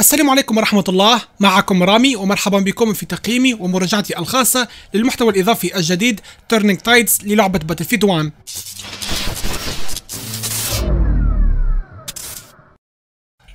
السلام عليكم ورحمة الله معكم رامي ومرحبا بكم في تقييمي ومراجعتي الخاصة للمحتوى الإضافي الجديد Turning Tides للعبة Battlefield 1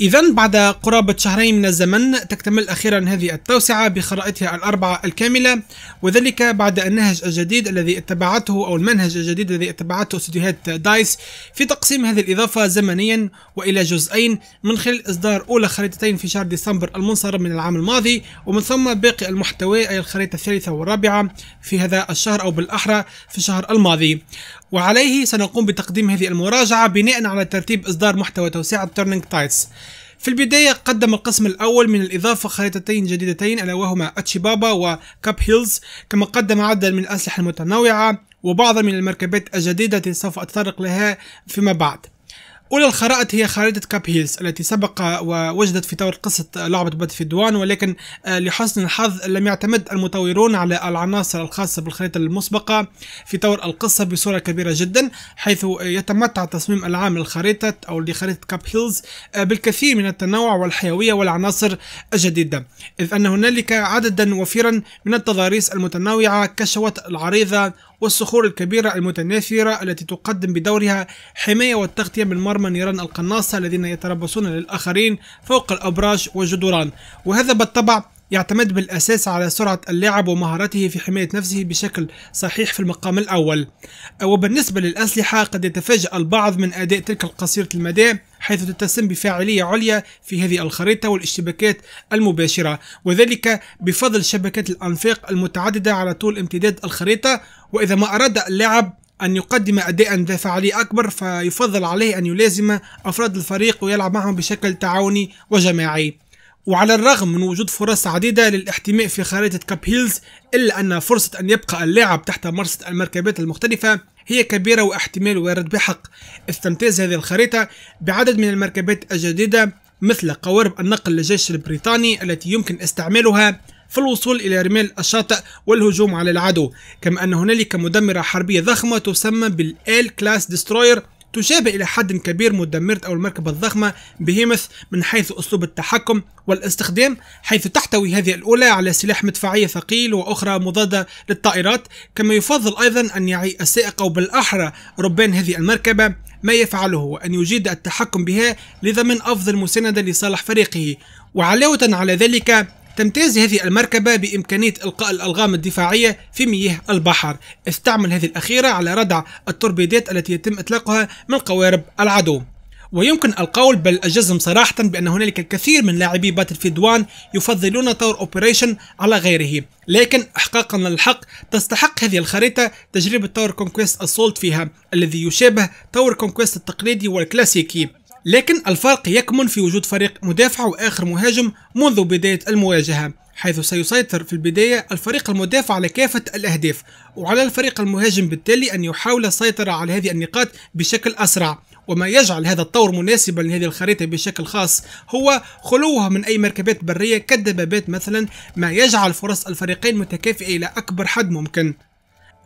إذا بعد قرابة شهرين من الزمن تكتمل أخيرا هذه التوسعة بخرائطها الأربعة الكاملة وذلك بعد النهج الجديد الذي اتبعته أو المنهج الجديد الذي اتبعته استديوهات دايس في تقسيم هذه الإضافة زمنيا وإلى جزئين من خلال إصدار أولى خريطتين في شهر ديسمبر المنصرم من العام الماضي ومن ثم باقي المحتوى أي الخريطة الثالثة والرابعة في هذا الشهر أو بالأحرى في الشهر الماضي وعليه سنقوم بتقديم هذه المراجعة بناء على ترتيب إصدار محتوى توسعة التورنينج تايتس في البداية قدم القسم الأول من الإضافة خريطتين جديدتين ألا وهما أتشيبابا وكاب هيلز كما قدم عددا من الأسلحة المتنوعة وبعضا من المركبات الجديدة التي سوف أتطرق لها فيما بعد أولى الخرائط هي خريطة كاب هيلز التي سبق ووجدت في طور قصة لعبة باتل دوان ولكن آه، لحسن الحظ لم يعتمد المطورون على العناصر الخاصة بالخريطة المسبقة في طور القصة بصورة كبيرة جدا حيث يتمتع التصميم العام للخريطة أو لخريطة كاب هيلز آه، بالكثير من التنوع والحيوية والعناصر الجديدة إذ أن هنالك عددا وفيرا من التضاريس المتنوعة كالشواطئ العريضة والصخور الكبيرة المتناثرة التي تقدم بدورها حماية والتغطية من مرمى نيران القناصة الذين يتربصون للآخرين فوق الأبراج والجدران وهذا بالطبع يعتمد بالأساس على سرعة اللاعب ومهارته في حماية نفسه بشكل صحيح في المقام الأول وبالنسبة للأسلحة قد يتفاجأ البعض من أداء تلك القصيرة المدى حيث تتسم بفاعلية عليا في هذه الخريطة والاشتباكات المباشرة وذلك بفضل شبكات الأنفاق المتعددة على طول امتداد الخريطة وإذا ما أراد اللاعب أن يقدم أداء ذا فعالية أكبر فيفضل عليه أن يلازم أفراد الفريق ويلعب معهم بشكل تعاوني وجماعي وعلى الرغم من وجود فرص عديدة للاحتماء في خريطة كاب هيلز إلا أن فرصة أن يبقى اللاعب تحت مرصد المركبات المختلفة هي كبيرة واحتمال وارد بحق إذ تمتاز هذه الخريطة بعدد من المركبات الجديدة مثل قوارب النقل للجيش البريطاني التي يمكن استعمالها في الوصول إلى رمال الشاطئ والهجوم على العدو كما أن هنالك مدمرة حربية ضخمة تسمى بالآل كلاس دستروير تشابه إلى حد كبير مدمرة أو المركبة الضخمة بهيمس من حيث أسلوب التحكم والاستخدام حيث تحتوي هذه الأولى على سلاح مدفعية ثقيل وأخرى مضادة للطائرات كما يفضل أيضا أن يعي السائق أو بالأحرى ربان هذه المركبة ما يفعله وأن يجيد التحكم بها لضمان أفضل مساندة لصالح فريقه وعلاوة على ذلك تمتاز هذه المركبة بإمكانية إلقاء الألغام الدفاعية في مياه البحر إذ تعمل هذه الأخيرة على ردع التوربيدات التي يتم إطلاقها من قوارب العدو ويمكن القول بل الجزم صراحة بأن هنالك الكثير من لاعبي باتل فيلد يفضلون تور أوبريشن على غيره لكن إحقاقا للحق تستحق هذه الخريطة تجربة تور كونكويست أسولت فيها الذي يشابه تور كونكويست التقليدي والكلاسيكي لكن الفرق يكمن في وجود فريق مدافع وآخر مهاجم منذ بداية المواجهة حيث سيسيطر في البداية الفريق المدافع على كافة الأهداف وعلى الفريق المهاجم بالتالي أن يحاول السيطرة على هذه النقاط بشكل أسرع وما يجعل هذا الطور مناسبا لهذه الخريطة بشكل خاص هو خلوها من أي مركبات برية كالدبابات مثلا ما يجعل فرص الفريقين متكافئة إلى أكبر حد ممكن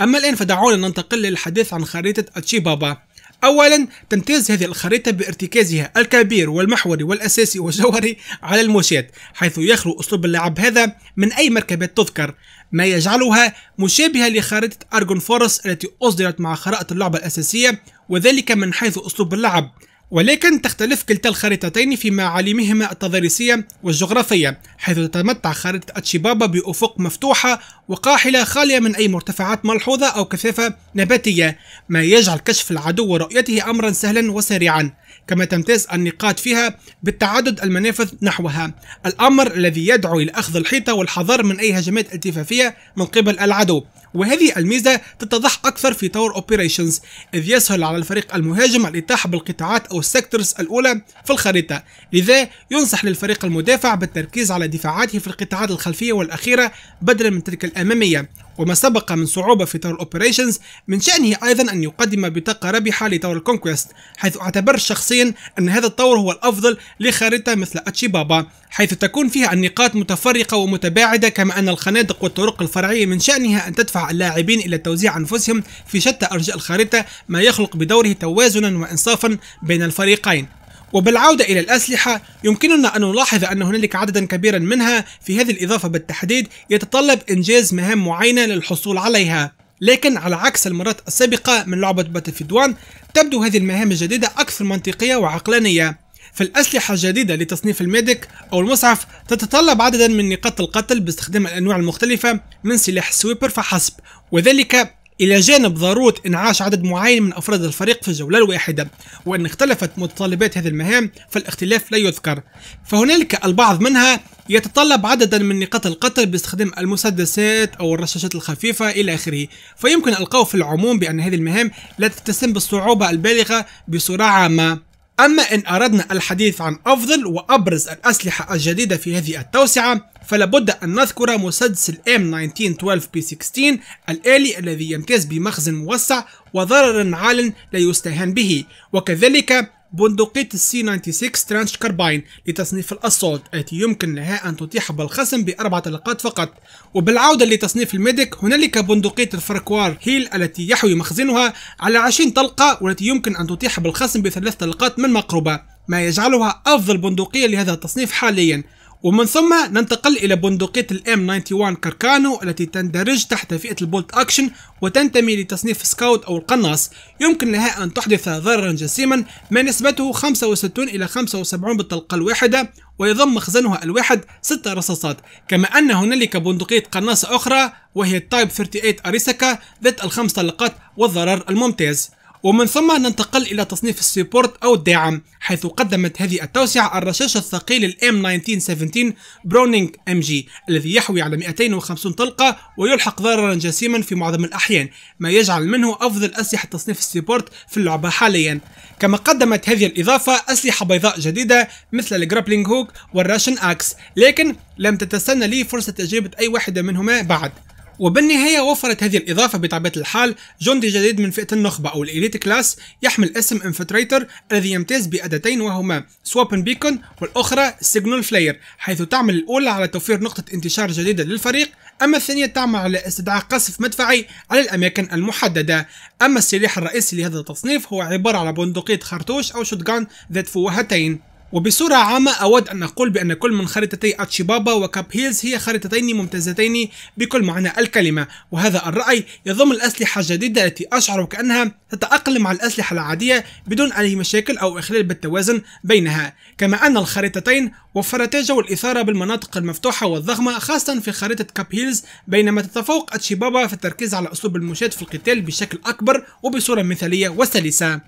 أما الآن فدعونا ننتقل للحديث عن خريطة أتشيبابا أولا تمتاز هذه الخريطة بارتكازها الكبير والمحوري والأساسي والجوهري على المشاة حيث يخلو أسلوب اللعب هذا من أي مركبات تذكر ما يجعلها مشابهة لخريطة أرجون فورس التي أصدرت مع خرائط اللعبة الأساسية وذلك من حيث أسلوب اللعب ولكن تختلف كلتا الخريطتين في معالمهما التضاريسية والجغرافية حيث تتمتع خريطة أتشيبابا بأفق مفتوحة وقاحلة خالية من أي مرتفعات ملحوظة أو كثافة نباتية ما يجعل كشف العدو ورؤيته أمرا سهلا وسريعا كما تمتاز النقاط فيها بالتعدد المنافذ نحوها الأمر الذي يدعو إلى أخذ الحيطة والحذر من أي هجمات التفافية من قبل العدو وهذه الميزة تتضح أكثر في تور أوبريشنز إذ يسهل على الفريق المهاجم الإتاحة بالقطاعات أو السكترز الأولى في الخريطة لذا ينصح للفريق المدافع بالتركيز على دفاعاته في القطاعات الخلفية والأخيرة بدلا من تلك الأمامية وما سبق من صعوبة في تاور الأوبريشنز من شأنه أيضا أن يقدم بطاقة رابحة لتاور الكونكويست حيث أعتبر شخصيا أن هذا الطور هو الأفضل لخريطة مثل أتشيبابا حيث تكون فيها النقاط متفرقة ومتباعدة كما أن الخنادق والطرق الفرعية من شأنها أن تدفع اللاعبين إلى توزيع أنفسهم في شتى أرجاء الخريطة ما يخلق بدوره توازنا وإنصافا بين الفريقين وبالعودة إلى الأسلحة يمكننا أن نلاحظ أن هنالك عددا كبيرا منها في هذه الإضافة بالتحديد يتطلب إنجاز مهام معينة للحصول عليها لكن على عكس المرات السابقة من لعبة باتلفيلد 1 تبدو هذه المهام الجديدة أكثر منطقية وعقلانية فالأسلحة الجديدة لتصنيف الميديك أو المسعف تتطلب عددا من نقاط القتل باستخدام الأنواع المختلفة من سلاح السويبر فحسب وذلك إلى جانب ضرورة إنعاش عدد معين من أفراد الفريق في الجولة الواحدة وإن اختلفت متطلبات هذه المهام فالاختلاف لا يذكر فهنالك البعض منها يتطلب عددا من نقاط القتل باستخدام المسدسات أو الرشاشات الخفيفة إلى آخره فيمكن القول في العموم بأن هذه المهام لا تتسم بالصعوبة البالغة بصورة عامة أما إن أردنا الحديث عن أفضل وأبرز الأسلحة الجديدة في هذه التوسعة فلا بد أن نذكر مسدس m 1912 p 16 الآلي الذي يمتاز بمخزن موسع وضرر عال لا يستهان به وكذلك بندقية c 96 ترانش كارباين لتصنيف الأسولت التي يمكن لها أن تطيح بالخصم بأربع طلقات فقط وبالعودة لتصنيف الميديك هنالك بندقية الفركوار هيل التي يحوي مخزنها على 20 طلقة والتي يمكن أن تطيح بالخصم بثلاث طلقات من مقربة ما يجعلها أفضل بندقية لهذا التصنيف حاليا ومن ثم ننتقل إلى بندقية الام 91 كركانو التي تندرج تحت فئة البولت أكشن وتنتمي لتصنيف سكاوت أو القناص يمكن لها أن تحدث ضررا جسيما ما نسبته 65 إلى 75 بالطلقة الواحدة ويضم مخزنها الواحد 6 رصاصات كما أن هنالك بندقية قناصة أخرى وهي التايب 38 أريسكا ذات الخمس طلقات والضرر الممتاز ومن ثم ننتقل إلى تصنيف السيبورت أو الدعم حيث قدمت هذه التوسعة الرشاش الثقيل الـ m 1917 Browning ام جي الذي يحوي على 250 طلقة ويلحق ضررا جسيما في معظم الأحيان ما يجعل منه أفضل أسلحة تصنيف السيبورت في اللعبة حاليا كما قدمت هذه الإضافة أسلحة بيضاء جديدة مثل الجرابلينج هوك والراشن أكس لكن لم تتسنى لي فرصة تجربة أي واحدة منهما بعد وبالنهاية وفرت هذه الإضافة بطبيعة الحال جندي جديد من فئة النخبة أو الإليت كلاس يحمل اسم انفتريتر الذي يمتاز بأدتين وهما سوابن بيكون والأخرى سيجنال فلاير حيث تعمل الأولى على توفير نقطة انتشار جديدة للفريق أما الثانية تعمل على استدعاء قصف مدفعي على الأماكن المحددة أما السلاح الرئيسي لهذا التصنيف هو عبارة على بندقية خرطوش أو شوتجان ذات فوهتين وبصورة عامة أود أن أقول بأن كل من خريطتي أتشيبابا وكاب هيلز هي خريطتين ممتازتين بكل معنى الكلمة وهذا الرأي يضم الأسلحة الجديدة التي أشعر كأنها تتأقلم مع الأسلحة العادية بدون أي مشاكل أو إخلال بالتوازن بينها كما أن الخريطتين وفرتا جو الإثارة بالمناطق المفتوحة والضخمة خاصة في خريطة كاب هيلز بينما تتفوق أتشيبابا في التركيز على أسلوب المشاة في القتال بشكل أكبر وبصورة مثالية وسلسة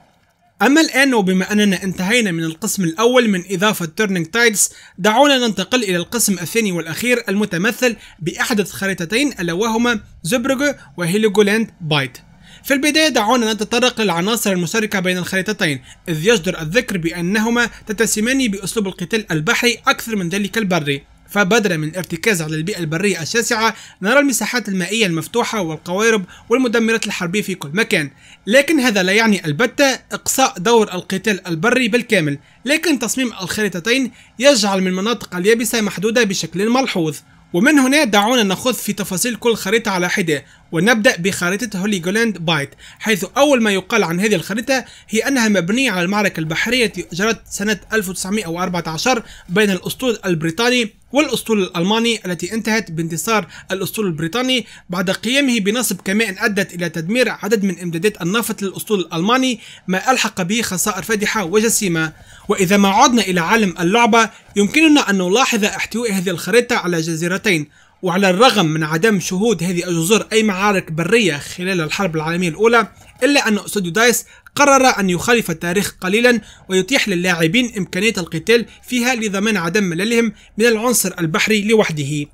أما الآن وبما أننا انتهينا من القسم الأول من إضافة تورنينج تايدز دعونا ننتقل إلى القسم الثاني والأخير المتمثل بأحدث خريطتين ألا وهما زبرغو وهيلوغولاند بايت في البداية دعونا نتطرق للعناصر المشتركة بين الخريطتين إذ يجدر الذكر بأنهما تتسمان بأسلوب القتال البحري أكثر من ذلك البري فبدلا من الارتكاز على البيئة البرية الشاسعة نرى المساحات المائية المفتوحة والقوارب والمدمرات الحربية في كل مكان لكن هذا لا يعني البتة إقصاء دور القتال البري بالكامل لكن تصميم الخريطتين يجعل من مناطق اليابسة محدودة بشكل ملحوظ ومن هنا دعونا نخوض في تفاصيل كل خريطة على حدة ونبدأ بخريطة هوليغولاند بايت حيث أول ما يقال عن هذه الخريطة هي أنها مبنية على المعركة البحرية التي جرت سنة 1914 بين الأسطول البريطاني والأسطول الألماني التي انتهت بانتصار الأسطول البريطاني بعد قيامه بنصب كمائن أدت إلى تدمير عدد من إمدادات النفط للأسطول الألماني ما ألحق به خسائر فادحة وجسيمة وإذا ما عدنا إلى عالم اللعبة يمكننا أن نلاحظ احتواء هذه الخريطة على جزيرتين وعلى الرغم من عدم شهود هذه الجزر أي معارك برية خلال الحرب العالمية الأولى إلا أن أستوديو دايس قرر أن يخالف التاريخ قليلا ويتيح للاعبين إمكانية القتال فيها لضمان عدم مللهم من العنصر البحري لوحده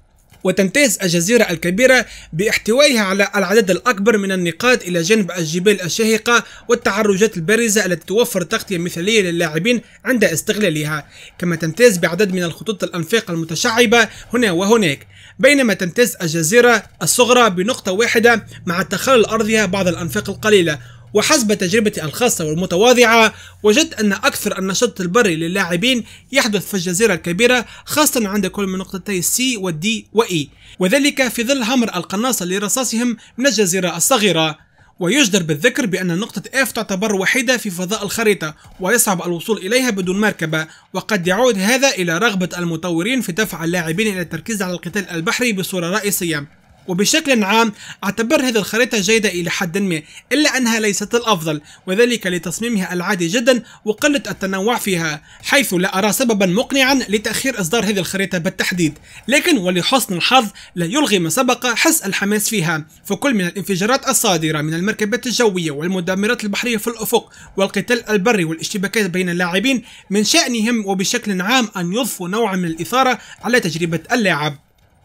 وتمتاز الجزيرة الكبيرة باحتوائها على العدد الأكبر من النقاط إلى جانب الجبال الشاهقة والتعرجات البارزة التي توفر تغطية مثالية للاعبين عند استغلالها كما تمتاز بعدد من الخطوط الأنفاق المتشعبة هنا وهناك بينما تمتاز الجزيرة الصغرى بنقطة واحدة مع تخلل أرضها بعض الأنفاق القليلة وحسب تجربتي الخاصة والمتواضعة وجدت أن أكثر النشاط البري للاعبين يحدث في الجزيرة الكبيرة خاصة عند كل من نقطتي سي والدي وإي e. وذلك في ظل همر القناصة لرصاصهم من الجزيرة الصغيرة ويجدر بالذكر بأن نقطة F تعتبر وحيدة في فضاء الخريطة ويصعب الوصول إليها بدون مركبة وقد يعود هذا إلى رغبة المطورين في دفع اللاعبين إلى التركيز على القتال البحري بصورة رئيسية وبشكل عام أعتبر هذه الخريطة جيدة إلى حد ما إلا أنها ليست الأفضل وذلك لتصميمها العادي جدا وقلة التنوع فيها حيث لا أرى سببا مقنعا لتأخير إصدار هذه الخريطة بالتحديد لكن ولحسن الحظ لا يلغي ما سبق حس الحماس فيها فكل من الانفجارات الصادرة من المركبات الجوية والمدمرات البحرية في الأفق والقتال البري والاشتباكات بين اللاعبين من شأنهم وبشكل عام أن يضفوا نوعا من الإثارة على تجربة اللاعب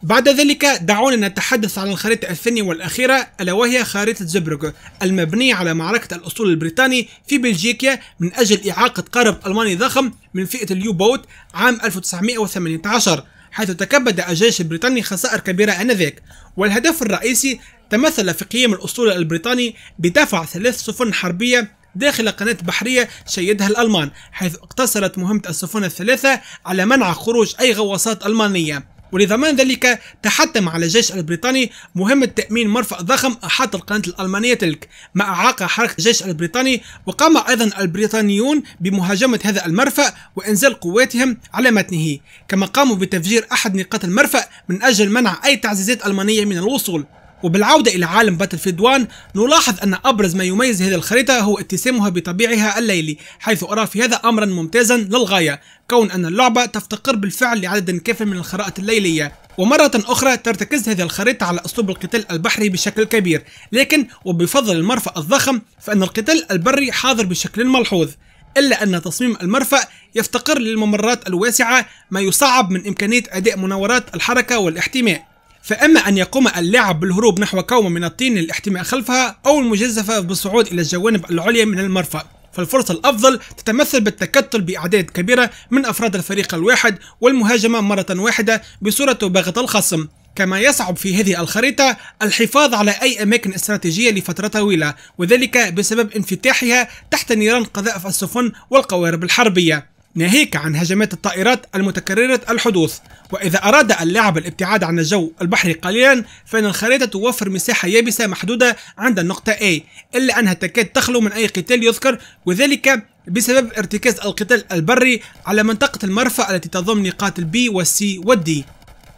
بعد ذلك دعونا نتحدث عن الخريطة الثانية والأخيرة ألا وهي خريطة زبرغ المبنية على معركة الأسطول البريطاني في بلجيكا من أجل إعاقة قارب ألماني ضخم من فئة اليو بوت عام 1918 حيث تكبد الجيش البريطاني خسائر كبيرة آنذاك والهدف الرئيسي تمثل في قيام الأسطول البريطاني بدفع ثلاث سفن حربية داخل قناة بحرية شيدها الألمان حيث اقتصرت مهمة السفن الثلاثة على منع خروج أي غواصات ألمانية ولضمان ذلك تحتم على الجيش البريطاني مهمة تأمين مرفأ ضخم أحاط القناة الألمانية تلك ما أعاق حركة الجيش البريطاني وقام أيضا البريطانيون بمهاجمة هذا المرفأ وإنزال قواتهم على متنه كما قاموا بتفجير أحد نقاط المرفأ من أجل منع أي تعزيزات ألمانية من الوصول وبالعودة إلى عالم باتل فيلد 1 نلاحظ أن أبرز ما يميز هذه الخريطة هو اتسامها بطبيعها الليلي حيث أرى في هذا أمرا ممتازا للغاية كون أن اللعبة تفتقر بالفعل لعدد كافٍ من الخرائط الليلية ومرة أخرى ترتكز هذه الخريطة على أسلوب القتال البحري بشكل كبير لكن وبفضل المرفأ الضخم فإن القتال البري حاضر بشكل ملحوظ إلا أن تصميم المرفأ يفتقر للممرات الواسعة ما يصعب من إمكانية أداء مناورات الحركة والاحتماء فإما أن يقوم اللاعب بالهروب نحو كومة من الطين للاحتماء خلفها أو المجازفة بالصعود إلى الجوانب العليا من المرفأ فالفرصة الأفضل تتمثل بالتكتل بأعداد كبيرة من أفراد الفريق الواحد والمهاجمة مرة واحدة بصورة باغة الخصم كما يصعب في هذه الخريطة الحفاظ على أي أماكن استراتيجية لفترة طويلة وذلك بسبب انفتاحها تحت نيران قذائف السفن والقوارب الحربية ناهيك عن هجمات الطائرات المتكررة الحدوث وإذا أراد اللاعب الابتعاد عن الجو البحري قليلا فإن الخريطة توفر مساحة يابسة محدودة عند النقطة A إلا أنها تكاد تخلو من أي قتال يذكر وذلك بسبب ارتكاز القتال البري على منطقة المرفأ التي تضم نقاط البي والسي والدي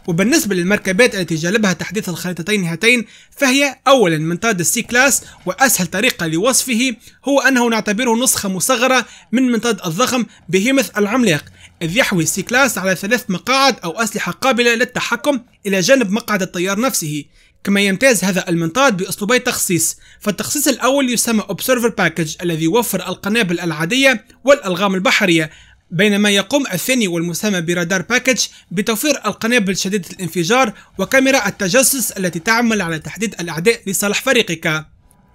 وبالنسبة للمركبات التي جلبها تحديث الخريطتين هاتين فهي أولا منطاد السي كلاس وأسهل طريقة لوصفه هو أنه نعتبره نسخة مصغرة من منطاد الضخم بهيمث العملاق إذ يحوي السي كلاس على ثلاث مقاعد أو أسلحة قابلة للتحكم إلى جانب مقعد الطيار نفسه كما يمتاز هذا المنطاد بأسلوبي تخصيص فالتخصيص الأول يسمى Observer Package الذي يوفر القنابل العادية والألغام البحرية بينما يقوم الثاني والمسمى برادار باكج بتوفير القنابل شديدة الانفجار وكاميرا التجسس التي تعمل على تحديد الأعداء لصالح فريقك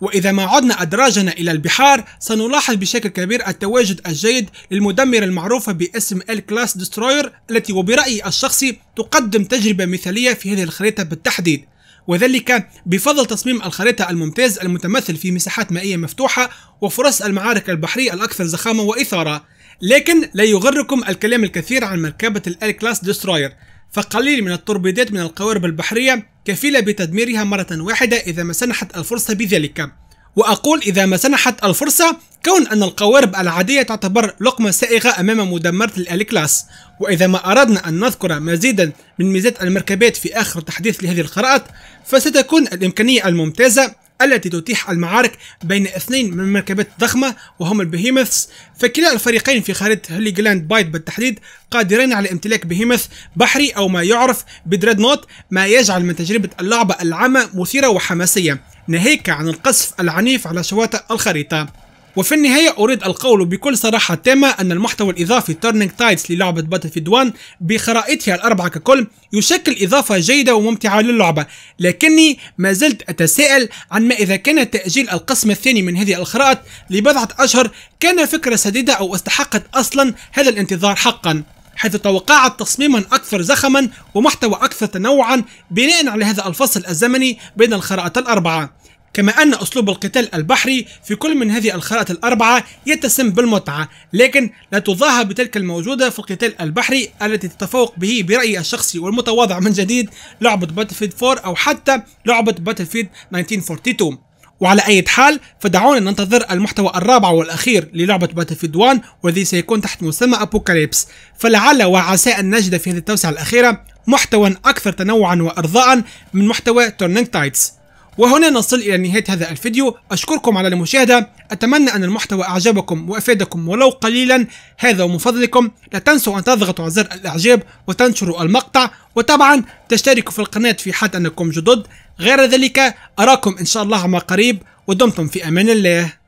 وإذا ما عدنا أدراجنا إلى البحار سنلاحظ بشكل كبير التواجد الجيد للمدمرة المعروفة باسم الكلاس دستروير التي وبرأيي الشخصي تقدم تجربة مثالية في هذه الخريطة بالتحديد وذلك بفضل تصميم الخريطة الممتاز المتمثل في مساحات مائية مفتوحة وفرص المعارك البحرية الأكثر زخامة وإثارة لكن لا يغركم الكلام الكثير عن مركبة الال كلاس دستروير فقليل من التوربيدات من القوارب البحرية كفيلة بتدميرها مرة واحدة إذا ما سنحت الفرصة بذلك وأقول إذا ما سنحت الفرصة كون أن القوارب العادية تعتبر لقمة سائغة أمام مدمرة الال كلاس وإذا ما أردنا أن نذكر مزيدا من ميزات المركبات في آخر تحديث لهذه الخرائط فستكون الإمكانية الممتازة التي تتيح المعارك بين اثنين من مركبات ضخمة وهم البهيمثس فكلا الفريقين في خارطة جلاند بايت بالتحديد قادرين على امتلاك بهيمث بحري أو ما يعرف بدريد نوت ما يجعل من تجربة اللعبة العامة مثيرة وحماسية ناهيك عن القصف العنيف على شواطئ الخريطة وفي النهاية أريد القول بكل صراحة تامة أن المحتوى الإضافي تورنينج تايتس للعبة باتلفيلد 1 بخرائطها الأربعة ككل يشكل إضافة جيدة وممتعة للعبة لكني ما زلت أتساءل عن ما إذا كان تأجيل القسم الثاني من هذه الخرائط لبضعة أشهر كان فكرة سديدة أو استحقت أصلا هذا الانتظار حقا حيث توقعت تصميما أكثر زخما ومحتوى أكثر تنوعا بناء على هذا الفصل الزمني بين الخرائط الأربعة كما أن أسلوب القتال البحري في كل من هذه الخرائط الأربعة يتسم بالمتعة لكن لا تضاهى بتلك الموجودة في القتال البحري التي تتفوق به برأيي الشخصي والمتواضع من جديد لعبة باتلفيد 4 أو حتى لعبة باتلفيد 1942 وعلى أي حال فدعونا ننتظر المحتوى الرابع والأخير للعبة باتلفيد 1 والذي سيكون تحت مسمى أبوكاليبس فلعل وعسى أن نجد في هذه التوسعة الأخيرة محتوى أكثر تنوعا وإرضاء من محتوى تورنينج تايتس وهنا نصل إلى نهاية هذا الفيديو أشكركم على المشاهدة أتمنى أن المحتوى أعجبكم وأفادكم ولو قليلا هذا ومفضلكم فضلكم لا تنسوا أن تضغطوا على زر الإعجاب وتنشروا المقطع وطبعا تشتركوا في القناة في حال أنكم جدد غير ذلك أراكم إن شاء الله عما قريب ودمتم في أمان الله